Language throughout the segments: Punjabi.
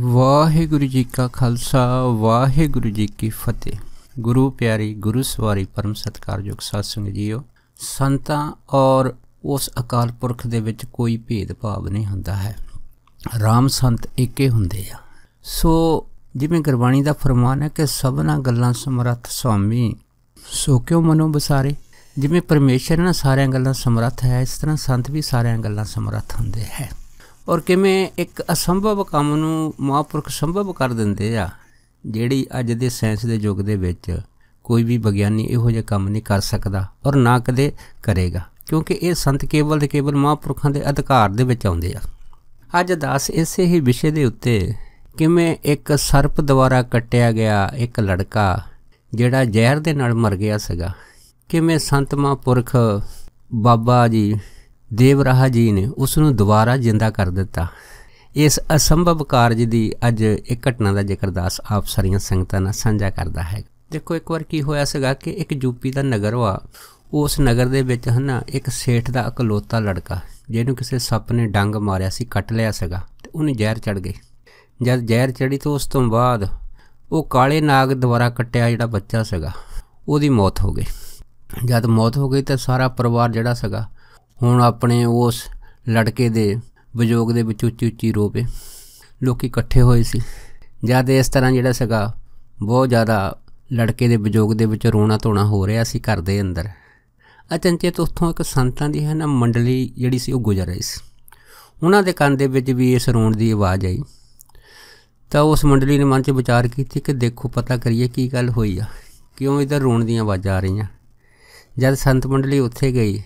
ਵਾਹਿਗੁਰੂ ਜੀ ਕਾ ਖਾਲਸਾ ਵਾਹਿਗੁਰੂ ਜੀ ਕੀ ਫਤਿਹ ਗੁਰੂ ਪਿਆਰੀ ਗੁਰੂ ਸਵਾਰੀ ਪਰਮ ਸਤਕਾਰਯੋਗ ਸਾਧ ਜੀਓ ਸੰਤਾਂ ਔਰ ਉਸ ਅਕਾਲ ਪੁਰਖ ਦੇ ਵਿੱਚ ਕੋਈ ਭੇਦ ਭਾਵ ਨਹੀਂ ਹੁੰਦਾ ਹੈ ਰਾਮ ਸੰਤ ਇੱਕੇ ਹੁੰਦੇ ਆ ਸੋ ਜਿਵੇਂ ਗੁਰਬਾਣੀ ਦਾ ਫਰਮਾਨ ਹੈ ਕਿ ਸਭਨਾ ਗੱਲਾਂ ਸਮਰੱਥ ਸੁਆਮੀ ਸੋ ਕਿਉ ਮਨੋ ਬਸਾਰੇ ਜਿਵੇਂ ਪਰਮੇਸ਼ਰ ਨਾ ਸਾਰਿਆਂ ਗੱਲਾਂ ਸਮਰੱਥ ਹੈ ਇਸ ਤਰ੍ਹਾਂ ਸੰਤ ਵੀ ਸਾਰਿਆਂ ਗੱਲਾਂ ਸਮਰੱਥ ਹੁੰਦੇ ਹੈ ਔਰ ਕਿਵੇਂ ਇੱਕ ਅਸੰਭਵ ਕੰਮ ਨੂੰ ਮਹਾਪੁਰਖ ਸੰਭਵ ਕਰ ਦਿੰਦੇ ਆ ਜਿਹੜੀ ਅੱਜ ਦੇ ਸਾਇੰਸ ਦੇ ਯੁੱਗ ਦੇ ਵਿੱਚ ਕੋਈ ਵੀ ਵਿਗਿਆਨੀ ਇਹੋ ਜਿਹਾ ਕੰਮ ਨਹੀਂ ਕਰ ਸਕਦਾ ਔਰ ਨਾ ਕਦੇ ਕਰੇਗਾ ਕਿਉਂਕਿ ਇਹ ਸੰਤ ਕੇਵਲ ਤੇ ਕੇਵਲ ਮਹਾਪੁਰਖਾਂ ਦੇ ਅਧਿਕਾਰ ਦੇ ਵਿੱਚ ਆਉਂਦੇ ਆ ਅੱਜ ਦਾਸ ਇਸੇ ਹੀ ਵਿਸ਼ੇ ਦੇ ਉੱਤੇ ਕਿਵੇਂ ਇੱਕ ਸਰਪ ਦੁਆਰਾ ਕੱਟਿਆ ਗਿਆ ਇੱਕ ਲੜਕਾ ਜਿਹੜਾ ਜ਼ਹਿਰ ਦੇ ਨਾਲ ਮਰ ਗਿਆ ਸੀਗਾ ਕਿਵੇਂ ਸੰਤ ਮਹਾਪੁਰਖ ਬਾਬਾ ਜੀ ਦੇਵਰਾਹ ਜੀ ਨੇ ਉਸ ਨੂੰ ਦੁਬਾਰਾ ਜਿੰਦਾ ਕਰ ਦਿੱਤਾ ਇਸ ਅਸੰਭਵ ਕਾਰਜ ਦੀ ਅੱਜ ਇੱਕ ਘਟਨਾ ਦਾ ਜ਼ਿਕਰ ਦਾਸ ਆਪ ਸਾਰੀਆਂ ਸੰਗਤਾਂ ਨਾਲ ਸਾਂਝਾ ਕਰਦਾ ਹੈ ਦੇਖੋ ਇੱਕ ਵਾਰ ਕੀ ਹੋਇਆ ਸੀਗਾ ਕਿ ਇੱਕ ਯੂਪੀ ਦਾ ਨਗਰ ਵਾ ਉਸ ਨਗਰ ਦੇ ਵਿੱਚ ਹਨਾ ਇੱਕ ਸੇਠ ਦਾ ਇਕਲੌਤਾ ਲੜਕਾ ਜਿਹਨੂੰ ਕਿਸੇ ਸੱਪ ਨੇ ਡੰਗ ਮਾਰਿਆ ਸੀ ਕੱਟ ਲਿਆ ਸੀਗਾ ਤੇ ਉਹਨੂੰ ਜ਼ਹਿਰ ਚੜ ਗਈ ਜਦ ਜ਼ਹਿਰ ਚੜੀ ਤਾਂ ਉਸ ਤੋਂ ਬਾਅਦ ਉਹ ਕਾਲੇ ਨਾਗ ਦੁਆਰਾ ਕੱਟਿਆ ਜਿਹੜਾ ਬੱਚਾ ਸੀਗਾ ਉਹਦੀ ਮੌਤ ਹੋ ਗਈ ਜਦ ਮੌਤ ਹੋ ਗਈ ਤਾਂ ਸਾਰਾ ਪਰਿਵਾਰ ਜਿਹੜਾ ਸੀਗਾ ਹੁਣ ਆਪਣੇ ਉਸ ਲੜਕੇ ਦੇ ਵਿਯੋਗ ਦੇ ਵਿੱਚ ਉੱਚੀ ਉੱਚੀ ਰੋ ਪਏ ਲੋਕੀ ਇਕੱਠੇ ਹੋਏ ਸੀ ਜਦ ਇਸ ਤਰ੍ਹਾਂ ਜਿਹੜਾ ਸੀਗਾ ਬਹੁਤ ਜ਼ਿਆਦਾ ਲੜਕੇ ਦੇ ਵਿਯੋਗ ਦੇ ਵਿੱਚ ਰੋਣਾ ਧੋਣਾ ਹੋ ਰਿਹਾ ਸੀ ਘਰ ਦੇ ਅੰਦਰ ਅਚਨਚੇਤ ਉੱਥੋਂ ਇੱਕ ਸੰਤਾਂ ਦੀ ਹੈ ਨਾ ਮੰਡਲੀ ਜਿਹੜੀ ਸੀ ਉਹ ਗੁਜ਼ਰ ਰਹੀ ਸੀ ਉਹਨਾਂ ਦੇ ਕੰਨ ਦੇ ਵਿੱਚ ਵੀ ਇਸ ਰੋਣ ਦੀ ਆਵਾਜ਼ ਆਈ ਤਾਂ ਉਸ ਮੰਡਲੀ ਨੇ ਮਨ 'ਚ ਵਿਚਾਰ ਕੀਤੀ ਕਿ ਦੇਖੋ ਪਤਾ ਕਰੀਏ ਕੀ ਗੱਲ ਹੋਈ ਆ ਕਿਉਂ ਇਧਰ ਰੋਣ ਦੀਆਂ ਆਵਾਜ਼ਾਂ ਆ ਰਹੀਆਂ ਜਦ ਸੰਤ ਮੰਡਲੀ ਉੱਥੇ ਗਈ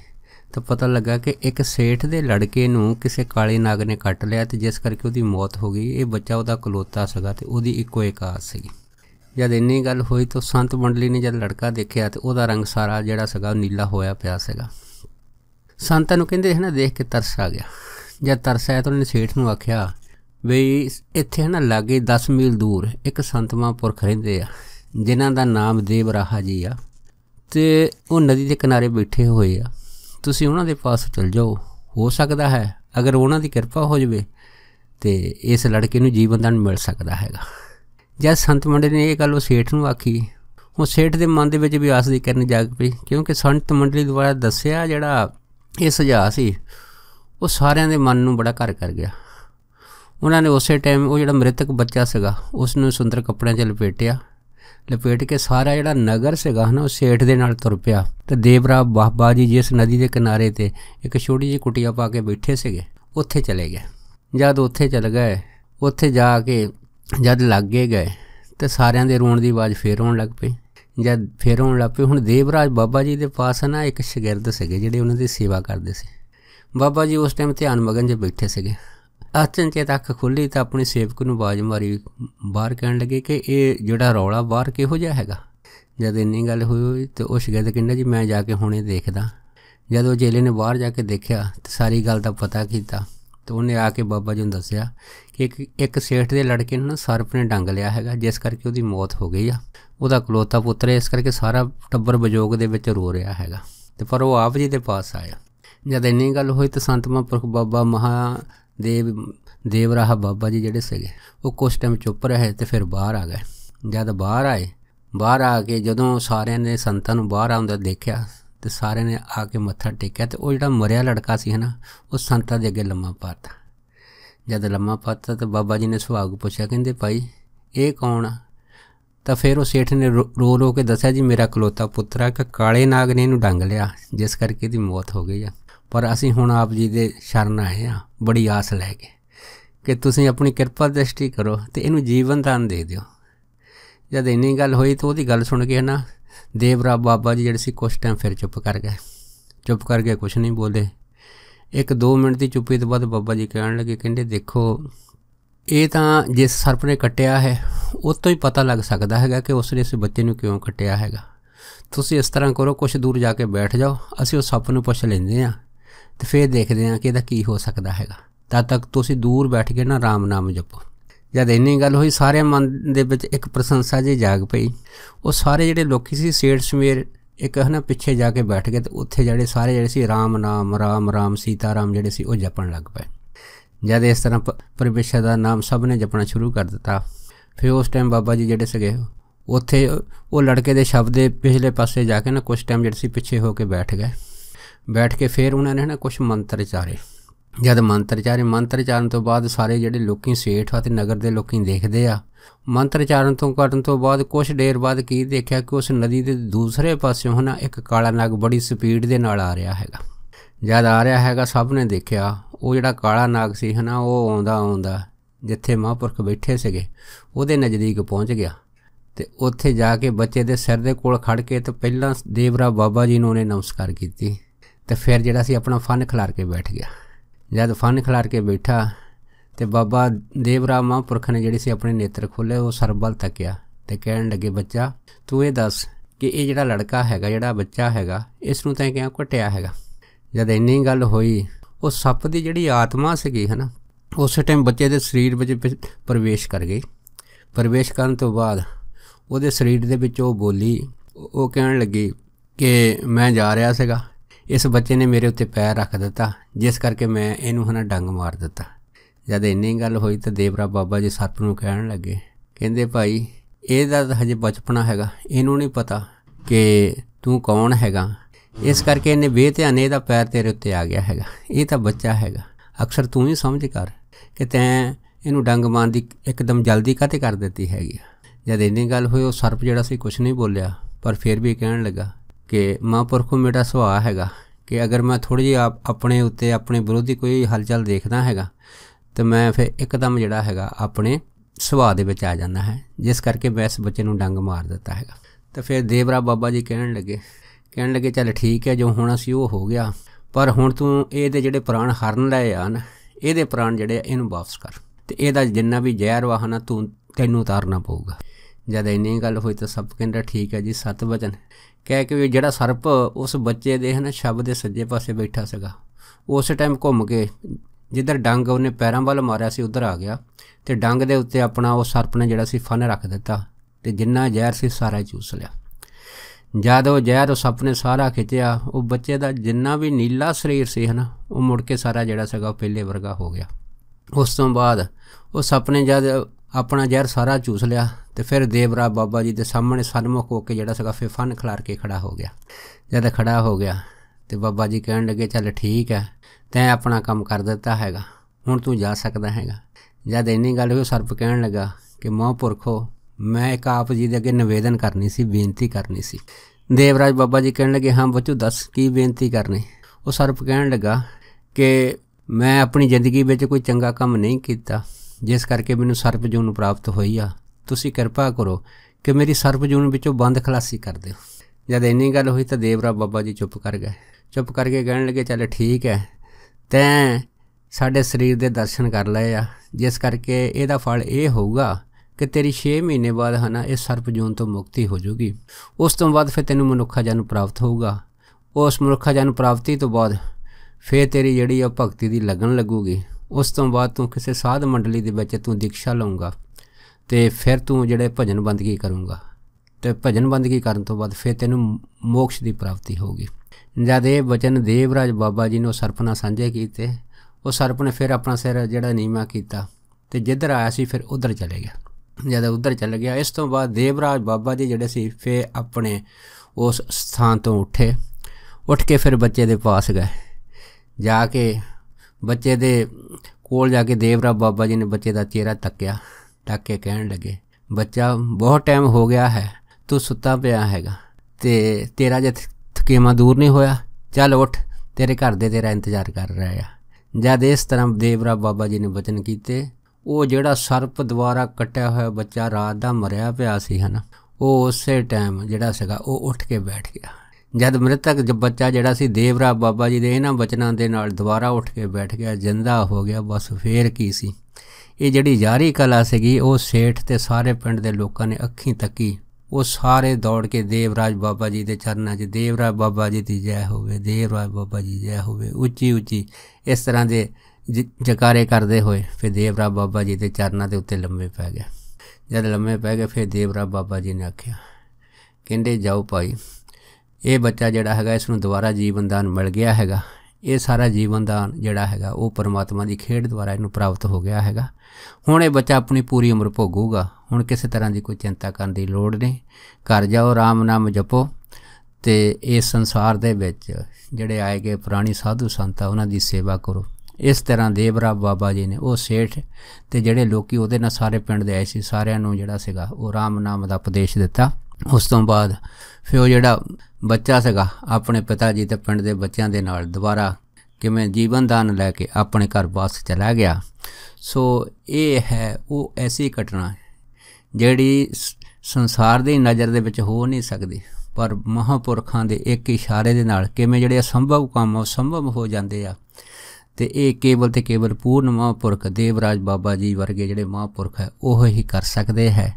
ਤਾਂ ਪਤਾ ਲੱਗਾ ਕਿ ਇੱਕ ਸੇਠ ਦੇ ਲੜਕੇ ਨੂੰ ਕਿਸੇ ਕਾਲੇ ਨਾਗ ਨੇ ਕੱਟ ਲਿਆ ਤੇ ਜਿਸ ਕਰਕੇ ਉਹਦੀ ਮੌਤ ਹੋ ਗਈ ਇਹ ਬੱਚਾ ਉਹਦਾ ਕਲੋਤਾ ਸੀਗਾ ਤੇ ਉਹਦੀ ਇੱਕੋ ਇੱਕ ਆਸ ਸੀ ਜਦ ਇੰਨੀ ਗੱਲ ਹੋਈ ਤਾਂ ਸੰਤ ਮੰਡਲੀ ਨੇ ਜਦ ਲੜਕਾ ਦੇਖਿਆ ਤੇ ਉਹਦਾ ਰੰਗ ਸਾਰਾ ਜਿਹੜਾ ਸੀਗਾ ਉਹ ਨੀਲਾ ਹੋਇਆ ਪਿਆ ਸੀਗਾ ਸੰਤਾਂ ਨੂੰ ਕਹਿੰਦੇ ਹਨਾ ਦੇਖ ਕੇ ਤਰਸ ਆ ਗਿਆ ਜਦ ਤਰਸ ਆਇਆ ਤਾਂ ਉਹਨੇ ਸੇਠ ਨੂੰ ਆਖਿਆ ਵੀ ਇੱਥੇ ਹਨਾ ਲਾਗੇ 10 ਮੀਲ ਦੂਰ ਇੱਕ ਸੰਤ ਮਹਾਂਪੁਰਖ ਰਹਿੰਦੇ ਆ ਜਿਨ੍ਹਾਂ ਦਾ ਨਾਮ ਦੇਵ ਰਾਹਾ ਜੀ ਆ ਤੇ ਉਹ ਨਦੀ ਦੇ ਕਿਨਾਰੇ ਬੈਠੇ ਹੋਏ ਆ ਤੁਸੀਂ ਉਹਨਾਂ ਦੇ ਪਾਸ ਚਲ ਜਾਓ ਹੋ ਸਕਦਾ ਹੈ ਅਗਰ ਉਹਨਾਂ ਦੀ ਕਿਰਪਾ ਹੋ ਜਵੇ ਤੇ ਇਸ ਲੜਕੇ ਨੂੰ ਜੀਵਨ ਦਾਨ ਮਿਲ ਸਕਦਾ ਹੈਗਾ ਜਦ ਸੰਤ ਮੰਡਲ ਨੇ ਇਹ ਗੱਲ ਉਹ ਸੇਠ ਨੂੰ ਆਖੀ ਉਹ ਸੇਠ ਦੇ ਮਨ ਦੇ ਵਿੱਚ ਵੀ ਆਸ ਦੀ ਕਰਨ ਜਾਗ ਪਈ ਕਿਉਂਕਿ ਸੰਤ ਮੰਡਲੀ ਦੁਆਰਾ ਦੱਸਿਆ ਜਿਹੜਾ ਇਹ ਸੁਝਾਅ ਸੀ ਉਹ ਸਾਰਿਆਂ ਦੇ ਮਨ ਨੂੰ ਬੜਾ ਘਰ ਕਰ ਗਿਆ ਉਹਨਾਂ ਨੇ ਉਸੇ ਟਾਈਮ ਉਹ ਜਿਹੜਾ ਮ੍ਰਿਤਕ ਬੱਚਾ ਸੀਗਾ ਉਸ ਨੂੰ ਸੁੰਦਰ ਕੱਪੜਿਆਂ 'ਚ ਲਪੇਟਿਆ ਲਪੇਟ ਕੇ ਸਾਰਾ ਜਿਹੜਾ ਨਗਰ ਸੀਗਾ ਨਾ ਉਹ ਸੇਠ ਦੇ ਨਾਲ ਤੁਰ ਪਿਆ ਤੇ ਦੇਵਰਾ ਬਾਬਾ ਜੀ ਜਿਸ ਨਦੀ ਦੇ ਕਿਨਾਰੇ ਤੇ ਇੱਕ ਛੋਟੀ ਜਿਹੀ ਕੁਟਿਆ ਪਾ ਕੇ ਬੈਠੇ ਸੀਗੇ ਉੱਥੇ ਚਲੇ ਗਏ ਜਦ ਉੱਥੇ ਚਲ ਗਏ ਉੱਥੇ ਜਾ ਕੇ ਜਦ ਲੱਗੇ ਗਏ ਤੇ ਸਾਰਿਆਂ ਦੇ ਰੋਣ ਦੀ ਆਵਾਜ਼ ਫੇਰ ਹੋਣ ਲੱਗ ਪਈ ਜਦ ਫੇਰ ਹੋਣ ਲੱਗ ਪਈ ਹੁਣ ਦੇਵਰਾਜ ਬਾਬਾ ਜੀ ਦੇ ਪਾਸ ਨਾ ਇੱਕ ਸ਼ਾਗਿਰਦ ਸੀਗੇ ਜਿਹੜੇ ਉਹਨਾਂ ਦੀ ਸੇਵਾ ਕਰਦੇ ਸੀ ਬਾਬਾ ਜੀ ਉਸ ਟਾਈਮ ਧਿਆਨ ਮਗਨ ਜੇ ਬੈਠੇ ਸੀਗੇ ਅਚਨਚੇਤ ਤੱਕ ਖੁੱਲੀ ਤਾਂ ਆਪਣੇ ਸੇਵਕ ਨੂੰ ਆਵਾਜ਼ ਮਾਰੀ ਬਾਹਰ ਕਹਿਣ ਲੱਗੇ ਕਿ ਇਹ ਜਿਹੜਾ ਰੌਲਾ ਬਾਹਰ ਕਿਹੋ ਜਿਹਾ ਹੈਗਾ ਜਦ ਇੰਨੀ ਗੱਲ ਹੋਈ ਹੋਈ ਤੇ ਉਹ ਸ਼ਗਦ ਕਹਿੰਦਾ ਜੀ ਮੈਂ ਜਾ ਕੇ ਹੁਣੇ ਦੇਖਦਾ ਜਦ ਉਹ ਜੇਲੇ ਨੇ ਬਾਹਰ ਜਾ ਕੇ ਦੇਖਿਆ ਤੇ ਸਾਰੀ ਗੱਲ ਦਾ ਪਤਾ ਕੀਤਾ ਤੇ ਉਹਨੇ ਆ ਕੇ ਬਾਬਾ ਜੀ ਨੂੰ ਦੱਸਿਆ ਕਿ ਇੱਕ ਇੱਕ ਸੇਠ ਦੇ ਲੜਕੇ ਨੂੰ ਸਰਪ ਨੇ ਡੰਗ ਲਿਆ ਹੈਗਾ ਜਿਸ ਕਰਕੇ ਉਹਦੀ ਮੌਤ ਹੋ ਗਈ ਆ ਉਹਦਾ ਕਲੋਤਾ ਪੁੱਤਰ ਇਸ ਕਰਕੇ ਸਾਰਾ ਟੱਬਰ ਬਜੋਗ ਦੇ ਵਿੱਚ ਰੋ ਰਿਹਾ ਹੈਗਾ ਤੇ ਪਰ ਉਹ ਆਪ ਜੀ ਦੇ ਪਾਸ ਆਇਆ ਜਦ ਇੰਨੀ ਗੱਲ ਹੋਈ ਤਾਂ ਸੰਤ ਮਹਾਂਪੁਰਖ ਬਾਬਾ ਮਹਾ ਦੇਵ ਦੇਵਰਾਹ ਬਾਬਾ ਜੀ ਜਿਹੜੇ ਸੀਗੇ ਉਹ ਕੁਝ ਟਾਈਮ ਚੁੱਪ ਰਹੇ ਤੇ ਫਿਰ ਬਾਹਰ ਆ ਗਏ ਜਦ ਬਾਹਰ ਆਏ ਬਾਹਰ ਆ ਕੇ ਜਦੋਂ ਸਾਰਿਆਂ ਨੇ ਸੰਤਾਂ ਨੂੰ ਬਾਹਰ ਆਉਂਦਾ ਦੇਖਿਆ ਤੇ ਸਾਰਿਆਂ ਨੇ ਆ ਕੇ ਮੱਥਾ ਟੇਕਿਆ ਤੇ ਉਹ ਜਿਹੜਾ ਮਰਿਆ ਲੜਕਾ ਸੀ ਹਨਾ ਉਹ ਸੰਤਾਂ ਦੇ ਅੱਗੇ ਲੰਮਾ ਪਾਤਾ ਜਦ ਲੰਮਾ ਪਾਤਾ ਤੇ ਬਾਬਾ ਜੀ ਨੇ ਸੁਹਾਗ ਪੁੱਛਿਆ ਕਹਿੰਦੇ ਭਾਈ ਇਹ ਕੌਣ ਆ ਤਾਂ ਫਿਰ ਉਹ ਸੇਠ ਨੇ ਰੋ ਰੋ ਕੇ ਦੱਸਿਆ ਜੀ ਮੇਰਾ ਕਲੋਤਾ ਪੁੱਤਰਾ ਕਾਲੇ ਨਾਗ ਨੇ ਇਹਨੂੰ ਡੰਗ ਲਿਆ ਜਿਸ ਕਰਕੇ ਦੀ ਮੌਤ ਹੋ ਗਈ ਆ ਪਰ ਅਸੀਂ ਹੁਣ ਆਪ ਜੀ ਦੇ ਸ਼ਰਨ ਆਏ ਆ ਬੜੀ ਆਸ ਲੈ ਕੇ ਕਿ ਤੁਸੀਂ ਆਪਣੀ ਕਿਰਪਾ ਦ੍ਰਿਸ਼ਟੀ ਕਰੋ ਤੇ ਇਹਨੂੰ ਜੀਵਨ ਦਾਨ ਦੇ ਦਿਓ ਜਦ ਇੰਨੀ ਗੱਲ ਹੋਈ ਤਾਂ ਉਹਦੀ ਗੱਲ ਸੁਣ ਕੇ ਨਾ ਦੇਵਰਾ ਬਾਬਾ ਜੀ ਜਿਹੜੇ ਸੀ ਕੁਝ ਟਾਈਮ ਫਿਰ ਚੁੱਪ ਕਰ ਗਏ ਚੁੱਪ ਕਰ ਗਏ ਕੁਝ ਨਹੀਂ ਬੋਲੇ ਇੱਕ 2 ਮਿੰਟ ਦੀ ਚੁੱਪੀ ਤੋਂ ਬਾਅਦ ਬਾਬਾ ਜੀ ਕਹਿਣ ਲੱਗੇ ਕਹਿੰਦੇ ਦੇਖੋ ਇਹ ਤਾਂ ਜਿਸ ਸਰਪ ਨੇ ਕੱਟਿਆ ਹੈ ਉਸ ਤੋਂ ਹੀ ਪਤਾ ਲੱਗ ਸਕਦਾ ਹੈਗਾ ਕਿ ਉਸ ਨੇ ਇਸ ਬੱਚੇ ਨੂੰ ਕਿਉਂ ਕੱਟਿਆ ਹੈਗਾ ਤੁਸੀਂ ਇਸ ਤਰ੍ਹਾਂ ਕਰੋ ਕੁਝ ਦੂਰ ਜਾ ਕੇ ਬੈਠ ਜਾਓ ਅਸੀਂ ਉਹ ਸੱਪ ਨੂੰ ਪੁੱਛ ਲੈਂਦੇ ਆ ਤੇ ਫਿਰ ਦੇਖਦੇ ਹਾਂ ਕਿ ਇਹਦਾ ਕੀ ਹੋ ਸਕਦਾ ਹੈਗਾ ਤਦ ਤੱਕ ਤੁਸੀਂ ਦੂਰ ਬੈਠ ਕੇ ਨਾ ਰਾਮ ਨਾਮ ਜਪੋ ਜਦ ਇੰਨੀ ਗੱਲ ਹੋਈ ਸਾਰੇ ਮਨ ਦੇ ਵਿੱਚ ਇੱਕ ਪ੍ਰਸ਼ੰਸਾ ਜੀ ਜਾਗ ਪਈ ਉਹ ਸਾਰੇ ਜਿਹੜੇ ਲੋਕੀ ਸੀ ਸੇਠ ਸਮੇਰ ਇੱਕ ਹਨਾ ਪਿੱਛੇ ਜਾ ਕੇ ਬੈਠ ਗਏ ਤੇ ਉੱਥੇ ਜਿਹੜੇ ਸਾਰੇ ਜਿਹੜੇ ਸੀ ਰਾਮ ਨਾਮ ਰਾਮ ਰਾਮ ਸੀਤਾ ਰਾਮ ਜਿਹੜੇ ਸੀ ਉਹ ਜਪਣ ਲੱਗ ਪਏ ਜਦ ਇਸ ਤਰ੍ਹਾਂ ਪਰਮੇਸ਼ਰ ਦਾ ਨਾਮ ਸਭ ਨੇ ਜਪਣਾ ਸ਼ੁਰੂ ਕਰ ਦਿੱਤਾ ਫਿਰ ਉਸ ਟਾਈਮ ਬਾਬਾ ਜੀ ਜਿਹੜੇ ਸਗੇ ਉੱਥੇ ਉਹ ਲੜਕੇ ਦੇ ਸ਼ਬਦ ਦੇ ਪਿਛਲੇ ਪਾਸੇ ਜਾ ਕੇ ਨਾ ਕੁਝ ਟਾਈਮ ਜਿਹੜੇ ਸੀ ਪਿੱਛੇ ਹੋ ਕੇ ਬੈਠ ਗਏ ਬੈਠ ਕੇ ਫਿਰ ਉਹਨਾਂ ਨੇ ਨਾ ਕੁਝ ਮੰਤਰ ਚਾਰੇ ਜਦ ਮੰਤਰ ਚਾਰੇ ਮੰਤਰ ਚਾਰਨ ਤੋਂ ਬਾਅਦ ਸਾਰੇ ਜਿਹੜੇ ਲੋਕੀ ਸੇਠ ਅਤੇ ਨਗਰ ਦੇ ਲੋਕੀ ਦੇਖਦੇ ਆ ਮੰਤਰ ਚਾਰਨ ਤੋਂ ਕਰਨ ਤੋਂ ਬਾਅਦ ਕੁਝ ਡੇਰ ਬਾਅਦ ਕੀ ਦੇਖਿਆ ਕਿ ਉਸ ਨਦੀ ਦੇ ਦੂਸਰੇ ਪਾਸਿਓਂ ਨਾ ਇੱਕ ਕਾਲਾ ਨਾਗ ਬੜੀ ਸਪੀਡ ਦੇ ਨਾਲ ਆ ਰਿਹਾ ਹੈਗਾ ਜਦ ਆ ਰਿਹਾ ਹੈਗਾ ਸਭ ਨੇ ਦੇਖਿਆ ਉਹ ਜਿਹੜਾ ਕਾਲਾ ਨਾਗ ਸੀ ਹਨਾ ਉਹ ਆਉਂਦਾ ਆਉਂਦਾ ਜਿੱਥੇ ਮਹਾਂਪੁਰਖ ਬੈਠੇ ਸੀਗੇ ਉਹਦੇ ਨਜ਼ਦੀਕ ਪਹੁੰਚ ਗਿਆ ਤੇ ਉੱਥੇ ਜਾ ਕੇ ਬੱਚੇ ਦੇ ਸਿਰ ਦੇ ਕੋਲ ਖੜ ਕੇ ਤੇ ਪਹਿਲਾਂ ਦੇਵਰਾ ਬਾਬਾ ਜੀ ਨੂੰ ਉਹਨੇ ਨਮਸਕਾਰ ਕੀਤੀ ਤੇ ਫਿਰ ਜਿਹੜਾ ਸੀ ਆਪਣਾ ਫਨ ਖਿਲਾਰ ਕੇ ਬੈਠ ਗਿਆ ਜਦ ਫਨ ਖਿਲਾਰ ਕੇ ਬੈਠਾ ਤੇ ਬਾਬਾ ਦੇਵਰਾ ਮਹਾਂਪੁਰਖ ਨੇ ਜਿਹੜੇ ਸੀ ਆਪਣੇ ਨੇਤਰ ਖੋਲੇ ਉਹ ਸਰਬਲ ਤੱਕਿਆ ਤੇ ਕਹਿਣ ਲੱਗੇ ਬੱਚਾ ਤੂੰ ਇਹ ਦੱਸ ਕਿ ਇਹ ਜਿਹੜਾ ਲੜਕਾ ਹੈਗਾ ਜਿਹੜਾ ਬੱਚਾ ਹੈਗਾ ਇਸ ਨੂੰ ਤੈਂ ਕਿਉਂ ਘਟਿਆ ਹੈਗਾ ਜਦ ਇੰਨੀ ਗੱਲ ਹੋਈ ਉਹ ਸੱਪ ਦੀ ਜਿਹੜੀ ਆਤਮਾ ਸੀਗੀ ਹਨਾ ਉਸੇ ਟਾਈਮ ਬੱਚੇ ਦੇ ਸਰੀਰ ਵਿੱਚ ਪ੍ਰਵੇਸ਼ ਕਰ ਗਈ ਪ੍ਰਵੇਸ਼ ਕਰਨ ਤੋਂ ਬਾਅਦ ਉਹਦੇ ਸਰੀਰ ਦੇ ਵਿੱਚ ਉਹ ਬੋਲੀ ਉਹ ਕਹਿਣ ਲੱਗੀ ਕਿ ਮੈਂ ਜਾ ਰਿਹਾ ਸੀਗਾ ਇਸ ਬੱਚੇ ਨੇ ਮੇਰੇ ਉੱਤੇ ਪੈਰ ਰੱਖ ਦਿੱਤਾ ਜਿਸ ਕਰਕੇ ਮੈਂ ਇਹਨੂੰ ਹਨਾ ਡੰਗ ਮਾਰ ਦਿੱਤਾ ਜਦ ਇੰਨੀ ਗੱਲ ਹੋਈ ਤਾਂ ਦੇਵਰਾ ਬਾਬਾ ਜੀ ਸਤਿ ਨੂੰ ਕਹਿਣ ਲੱਗੇ ਕਹਿੰਦੇ ਭਾਈ ਇਹਦਾ ਤਾਂ ਹਜੇ ਬਚਪਨਾ ਹੈਗਾ ਇਹਨੂੰ ਨਹੀਂ ਪਤਾ ਕਿ ਤੂੰ ਕੌਣ ਹੈਗਾ ਇਸ ਕਰਕੇ ਇਹਨੇ ਬੇਧਿਆਨੇ ਇਹਦਾ ਪੈਰ ਤੇਰੇ ਉੱਤੇ ਆ ਗਿਆ ਹੈਗਾ ਇਹ ਤਾਂ ਬੱਚਾ ਹੈਗਾ ਅਕਸਰ ਤੂੰ ਹੀ ਸਮਝ ਕਰ ਕਿ ਤੈਂ ਇਹਨੂੰ ਡੰਗ ਮਾਰਨ ਦੀ ਇੱਕਦਮ ਜਲਦੀ ਕਾਤੇ ਕਰ ਦਿੱਤੀ ਹੈਗੀ ਜਦ ਇੰਨੀ ਗੱਲ ਹੋਈ ਉਹ ਸਰਪ ਜਿਹੜਾ ਸੀ ਕੁਝ ਨਹੀਂ ਬੋਲਿਆ ਪਰ ਫਿਰ ਵੀ ਕਹਿਣ ਲੱਗਾ ਕਿ ਮਹਾਂਪੁਰਖੋਂ ਮੇਰਾ ਸੁਭਾਅ ਹੈਗਾ ਕਿ ਅਗਰ ਮੈਂ ਥੋੜੀ ਜਿਹੀ ਆਪਣੇ ਉੱਤੇ ਆਪਣੇ ਵਿਰੋਧੀ ਕੋਈ ਹਲਚਲ ਦੇਖਦਾ ਹੈਗਾ ਤੇ ਮੈਂ ਫਿਰ ਇੱਕਦਮ ਜਿਹੜਾ ਹੈਗਾ ਆਪਣੇ ਸੁਭਾਅ ਦੇ ਵਿੱਚ ਆ ਜਾਂਦਾ ਹੈ ਜਿਸ ਕਰਕੇ ਮੈਂ ਇਸ ਬੱਚੇ ਨੂੰ ਡੰਗ ਮਾਰ ਦਿੱਤਾ ਹੈਗਾ ਤੇ ਫਿਰ ਦੇਵਰਾ ਬਾਬਾ ਜੀ ਕਹਿਣ ਲੱਗੇ ਕਹਿਣ ਲੱਗੇ ਚੱਲ ਠੀਕ ਹੈ ਜੋ ਹੋਣਾ ਸੀ ਉਹ ਹੋ ਗਿਆ ਪਰ ਹੁਣ ਤੂੰ ਇਹਦੇ ਜਿਹੜੇ ਪ੍ਰਾਣ ਹਰਨ ਲਏ ਆ ਨਾ ਇਹਦੇ ਪ੍ਰਾਣ ਜਿਹੜੇ ਇਹਨੂੰ ਵਾਪਸ ਕਰ ਤੇ ਇਹਦਾ ਜਿੰਨਾ ਵੀ ਜ਼ਹਿਰ ਵਾਹਨਾ ਤੂੰ ਤੈਨੂੰ ਉਤਾਰਨਾ ਪਊਗਾ ਜਦ ਇੰਨੀ ਗੱਲ ਹੋਈ ਤਾਂ ਸਭ ਕਹਿੰਦਾ ਠੀਕ ਹੈ ਜੀ ਸਤ ਵਚਨ ਕਹਿ ਕੇ ਜਿਹੜਾ ਸਰਪ ਉਸ ਬੱਚੇ ਦੇ ਹਨ ਸ਼ਬ ਦੇ ਸੱਜੇ ਪਾਸੇ ਬੈਠਾ ਸੀਗਾ ਉਸ ਟਾਈਮ ਘੁੰਮ ਕੇ ਜਿੱਧਰ ਡੰਗ ਉਹਨੇ ਪੈਰਾਂ ਵੱਲ ਮਾਰਿਆ ਸੀ ਉਧਰ ਆ ਗਿਆ ਤੇ ਡੰਗ ਦੇ ਉੱਤੇ ਆਪਣਾ ਉਹ ਸਰਪ ਨੇ ਜਿਹੜਾ ਸੀ ਫਨ ਰੱਖ ਦਿੱਤਾ ਤੇ ਜਿੰਨਾ ਜ਼ਹਿਰ ਸੀ ਸਾਰਾ ਚੂਸ ਲਿਆ ਜਦ ਉਹ ਜ਼ਹਿਰ ਉਸ ਸੱਪ ਨੇ ਸਾਰਾ ਖਿੱਚਿਆ ਉਹ ਬੱਚੇ ਦਾ ਜਿੰਨਾ ਵੀ ਨੀਲਾ ਸਰੀਰ ਸੀ ਹਨ ਉਹ ਮੁੜ ਕੇ ਸਾਰਾ ਜਿਹੜਾ ਸੀਗਾ ਪਹਿਲੇ ਵਰਗਾ ਹੋ ਗਿਆ ਉਸ ਤੋਂ ਬਾਅਦ ਉਹ ਸੱਪ ਨੇ ਜਦ ਆਪਣਾ ਜ਼ਹਿਰ ਸਾਰਾ ਚੂਸ ਲਿਆ ਤੇ ਫਿਰ ਦੇਵਰਾ ਬਾਬਾ ਜੀ ਦੇ ਸਾਹਮਣੇ ਸਨਮੁਖ ਹੋ ਕੇ ਜਿਹੜਾ ਫੇ ਫਨ ਖਿਲਾਰ ਕੇ ਖੜਾ ਹੋ ਗਿਆ ਜਦ ਖੜਾ ਹੋ ਗਿਆ ਤੇ ਬਾਬਾ ਜੀ ਕਹਿਣ ਲੱਗੇ ਚੱਲ ਠੀਕ ਹੈ ਤੈਂ ਆਪਣਾ ਕੰਮ ਕਰ ਦਿੱਤਾ ਹੈਗਾ ਹੁਣ ਤੂੰ ਜਾ ਸਕਦਾ ਹੈਗਾ ਜਦ ਇੰਨੀ ਗੱਲ ਹੋਈ ਸਰਪ ਕਹਿਣ ਲੱਗਾ ਕਿ ਮੋਹ ਪੁਰਖੋ ਮੈਂ ਇੱਕ ਆਪ ਜੀ ਦੇ ਅੱਗੇ ਨਿਵੇਦਨ ਕਰਨੀ ਸੀ ਬੇਨਤੀ ਕਰਨੀ ਸੀ ਦੇਵਰਾਜ ਬਾਬਾ ਜੀ ਕਹਿਣ ਲੱਗੇ ਹਾਂ ਬੱਚੂ ਦੱਸ ਕੀ ਬੇਨਤੀ ਕਰਨੀ ਉਹ ਸਰਪ ਕਹਿਣ ਲੱਗਾ ਕਿ ਮੈਂ ਆਪਣੀ ਜ਼ਿੰਦਗੀ ਵਿੱਚ ਕੋਈ ਚੰਗਾ ਕੰਮ ਨਹੀਂ ਕੀਤਾ ਜਿਸ ਕਰਕੇ ਮੈਨੂੰ ਸਰਬ ਜੂਨ ਪ੍ਰਾਪਤ ਹੋਈ ਆ ਤੁਸੀਂ ਕਿਰਪਾ ਕਰੋ ਕਿ ਮੇਰੀ ਸਰਬ ਜੂਨ ਵਿੱਚੋਂ ਬੰਦ ਖਲਾਸੀ ਕਰ ਦਿਓ ਜਦ ਇੰਨੀ ਗੱਲ ਹੋਈ ਤਾਂ ਦੇਵਰਾ ਬਾਬਾ ਜੀ ਚੁੱਪ ਕਰ ਗਏ ਚੁੱਪ ਕਰਕੇ ਕਹਿਣ ਲੱਗੇ ਚੱਲ ਠੀਕ ਹੈ ਤੈਂ ਸਾਡੇ ਸਰੀਰ ਦੇ ਦਰਸ਼ਨ ਕਰ ਲਏ ਆ ਜਿਸ ਕਰਕੇ ਇਹਦਾ ਫਲ ਇਹ ਹੋਊਗਾ ਕਿ ਤੇਰੀ 6 ਮਹੀਨੇ ਬਾਅਦ ਹਨਾ ਇਹ ਸਰਪ ਜੂਨ ਤੋਂ ਮੁਕਤੀ ਹੋ ਜਾਊਗੀ ਉਸ ਤੋਂ ਬਾਅਦ ਫਿਰ ਤੈਨੂੰ ਮਨੁੱਖਾ ਜਨ ਪ੍ਰਾਪਤ ਹੋਊਗਾ ਉਸ ਮਨੁੱਖਾ ਜਨ ਪ੍ਰਾਪਤੀ ਤੋਂ ਬਾਅਦ ਫਿਰ ਤੇਰੀ ਜਿਹੜੀ ਆ ਭਗਤੀ ਦੀ ਲਗਨ ਲੱਗੂਗੀ ਉਸ ਤੋਂ ਬਾਅਦ ਤੂੰ ਕਿਸੇ ਸਾਧ ਮੰਡਲੀ ਦੇ ਵਿੱਚ ਤੂੰ ਦੀਕਸ਼ਾ ਲਵਾਂਗਾ ਤੇ ਫਿਰ ਤੂੰ ਜਿਹੜੇ ਭਜਨ ਬੰਦਗੀ ਕਰੂੰਗਾ ਤੇ ਭਜਨ ਬੰਦਗੀ ਕਰਨ ਤੋਂ ਬਾਅਦ ਫਿਰ ਤੈਨੂੰ ਮੋਕਸ਼ ਦੀ ਪ੍ਰਾਪਤੀ ਹੋਗੀ ਜਦ ਇਹ ਵਚਨ ਦੇਵਰਾਜ ਬਾਬਾ ਜੀ ਨੇ ਨਾਲ ਸਾਂਝੇ ਕੀਤੇ ਉਹ ਸਰਪ ਨੇ ਫਿਰ ਆਪਣਾ ਸਿਰ ਜਿਹੜਾ ਨੀਮਾ ਕੀਤਾ ਤੇ ਜਿੱਧਰ ਆਇਆ ਸੀ ਫਿਰ ਉਧਰ ਚਲੇ ਗਿਆ ਜਦ ਉਧਰ ਚਲ ਗਿਆ ਇਸ ਤੋਂ ਬਾਅਦ ਦੇਵਰਾਜ ਬਾਬਾ ਜੀ ਜਿਹੜੇ ਸੀ ਫੇ ਆਪਣੇ ਉਸ ਸਥਾਨ ਤੋਂ ਉੱਠੇ ਉੱਠ ਕੇ ਫਿਰ ਬੱਚੇ ਦੇ ਪਾਸ ਗਏ ਜਾ ਕੇ ਬੱਚੇ ਦੇ ਕੋਲ ਜਾ ਕੇ ਦੇਵਰਾ ਬਾਬਾ ਜੀ ਨੇ ਬੱਚੇ ਦਾ ਚਿਹਰਾ ਤੱਕਿਆ ਤੱਕ ਕੇ ਕਹਿਣ ਲੱਗੇ ਬੱਚਾ ਬਹੁਤ ਟਾਈਮ ਹੋ ਗਿਆ ਹੈ ਤੂੰ ਸੁੱਤਾ ਪਿਆ ਹੈਗਾ ਤੇ ਤੇਰਾ ਜੇ ਥਕੇਮਾ ਦੂਰ ਨਹੀਂ ਹੋਇਆ ਚੱਲ ਉੱਠ ਤੇਰੇ ਘਰ ਦੇ ਤੇਰਾ ਇੰਤਜ਼ਾਰ ਕਰ ਰਹੇ ਆ ਜਦ ਇਸ ਤਰ੍ਹਾਂ ਦੇਵਰਾ ਬਾਬਾ ਜੀ ਨੇ ਬਚਨ ਕੀਤੇ ਉਹ ਜਿਹੜਾ ਸਰਪ ਦੁਆਰਾ ਕੱਟਿਆ ਹੋਇਆ ਬੱਚਾ ਰਾਤ ਦਾ ਮਰਿਆ ਪਿਆ ਸੀ ਹਨ ਉਹ ਉਸੇ ਟਾਈਮ ਜਿਹੜਾ ਸੀਗਾ ਉਹ ਉੱਠ ਕੇ ਬੈਠ ਗਿਆ ਜਦ ਮ੍ਰਿਤਕ ਜਬ ਬੱਚਾ ਜਿਹੜਾ ਸੀ ਦੇਵਰਾ ਬਾਬਾ ਜੀ ਦੇ ਇਹਨਾਂ ਬਚਨਾਂ ਦੇ ਨਾਲ ਦੁਬਾਰਾ ਉੱਠ ਕੇ ਬੈਠ ਗਿਆ ਜਿੰਦਾ ਹੋ ਗਿਆ ਬਸ ਫੇਰ ਕੀ ਸੀ ਇਹ ਜਿਹੜੀ ਯਾਰੀ ਕਲਾ ਸੀਗੀ ਉਹ ਸੇਠ ਤੇ ਸਾਰੇ ਪਿੰਡ ਦੇ ਲੋਕਾਂ ਨੇ ਅੱਖੀਂ ਤੱਕੀ ਉਹ ਸਾਰੇ ਦੌੜ ਕੇ ਦੇਵਰਾਜ ਬਾਬਾ ਜੀ ਦੇ ਚਰਨਾਂ 'ਚ ਦੇਵਰਾਜ ਬਾਬਾ ਜੀ ਦੀ ਜੈ ਹੋਵੇ ਦੇਵਰਾਜ ਬਾਬਾ ਜੀ ਜੈ ਹੋਵੇ ਉੱਚੀ ਉੱਚੀ ਇਸ ਤਰ੍ਹਾਂ ਦੇ ਜਕਾਰੇ ਕਰਦੇ ਹੋਏ ਫਿਰ ਦੇਵਰਾਜ ਬਾਬਾ ਜੀ ਦੇ ਚਰਨਾਂ ਦੇ ਉੱਤੇ ਲੰਮੇ ਪੈ ਗਏ ਜਦ ਲੰਮੇ ਪੈ ਗਏ ਫਿਰ ਦੇਵਰਾਜ ਬਾਬਾ ਜੀ ਨੇ ਆਖਿਆ ਕਹਿੰਦੇ ਜਾਓ ਭਾਈ ਇਹ ਬੱਚਾ ਜਿਹੜਾ ਹੈਗਾ ਇਸ ਨੂੰ ਦੁਬਾਰਾ ਜੀਵਨ ਦਾਨ ਮਿਲ ਗਿਆ ਹੈਗਾ ਇਹ ਸਾਰਾ ਜੀਵਨ ਦਾਨ ਜਿਹੜਾ ਹੈਗਾ ਉਹ ਪਰਮਾਤਮਾ ਦੀ ਖੇਡ ਦੁਆਰਾ ਇਹਨੂੰ ਪ੍ਰਾਪਤ ਹੋ ਗਿਆ ਹੈਗਾ ਹੁਣ ਇਹ ਬੱਚਾ ਆਪਣੀ ਪੂਰੀ ਉਮਰ ਭੋਗੂਗਾ ਹੁਣ ਕਿਸੇ ਤਰ੍ਹਾਂ ਦੀ ਕੋਈ ਚਿੰਤਾ ਕਰਨ ਦੀ ਲੋੜ ਨਹੀਂ ਘਰ ਜਾਓ ਰਾਮ ਨਾਮ ਜਪੋ ਤੇ ਇਸ ਸੰਸਾਰ ਦੇ ਵਿੱਚ ਜਿਹੜੇ ਆਏ ਗਏ ਪੁਰਾਣੀ ਸਾਧੂ ਸੰਤ ਆ ਉਹਨਾਂ ਦੀ ਸੇਵਾ ਕਰੋ ਇਸ ਤਰ੍ਹਾਂ ਦੇਵਰਾ ਬਾਬਾ ਜੀ ਨੇ ਉਹ ਸੇਠ ਤੇ ਜਿਹੜੇ ਲੋਕੀ ਉਹਦੇ ਨਾਲ ਸਾਰੇ ਪਿੰਡ ਦੇ ਆਏ ਸੀ ਸਾਰਿਆਂ ਨੂੰ ਜਿਹੜਾ ਸੀਗਾ ਉਹ ਰਾਮ ਨਾਮ ਦਾ ਉਪਦੇਸ਼ ਦਿੱਤਾ ਉਸ ਤੋਂ ਬਾਅਦ ਫਿਰ ਉਹ ਜਿਹੜਾ ਬੱਚਾ ਸੀਗਾ ਆਪਣੇ ਪਿਤਾ ਜੀ ਤੇ ਪਿੰਡ ਦੇ ਬੱਚਿਆਂ ਦੇ ਨਾਲ ਦੁਬਾਰਾ ਕਿਵੇਂ ਜੀਵਨ ਦਾਨ ਲੈ ਕੇ ਆਪਣੇ ਘਰ ਵਾਪਸ ਚਲਾ ਗਿਆ ਸੋ ਇਹ ਹੈ ਉਹ ਐਸੀ ਘਟਨਾ ਜਿਹੜੀ ਸੰਸਾਰ ਦੀ ਨਜ਼ਰ ਦੇ ਵਿੱਚ ਹੋ ਨਹੀਂ ਸਕਦੀ ਪਰ ਮਹਾਪੁਰਖਾਂ ਦੇ ਇੱਕ ਇਸ਼ਾਰੇ ਦੇ ਨਾਲ ਕਿਵੇਂ ਜਿਹੜੇ ਅਸੰਭਵ ਕੰਮ ਸੰਭਵ ਹੋ ਜਾਂਦੇ ਆ ਤੇ ਇਹ ਕੇਵਲ ਤੇ ਕੇਵਲ ਪੂਰਨ ਮਹਾਪੁਰਖ ਦੇਵਰਾਜ ਬਾਬਾ ਜੀ ਵਰਗੇ ਜਿਹੜੇ ਮਹਾਪੁਰਖ ਹੈ ਉਹ ਹੀ ਕਰ ਸਕਦੇ ਹੈ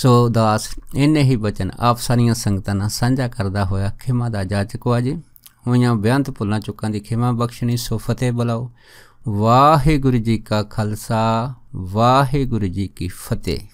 ਸੋ ਦਾਸ ਇਹਨੇ ਹੀ ਬਚਨ ਆਪ ਸਾਰੀਆਂ ਸੰਗਤਾਂ ਨਾਲ ਸਾਂਝਾ ਕਰਦਾ ਹੋਇਆ ਖਿਮਾ ਦਾ ਜਾਚਕ ਜੀ ਹੋਈਆਂ ਬਿਆੰਤ ਭੁੱਲਾਂ ਚੁੱਕਾਂ ਦੀ ਖਿਮਾ ਬਖਸ਼ਣੀ ਸੋ ਫਤਿਹ ਬਲਾਓ ਵਾਹਿਗੁਰੂ ਜੀ ਕਾ ਖਾਲਸਾ ਵਾਹਿਗੁਰੂ ਜੀ ਕੀ ਫਤਿਹ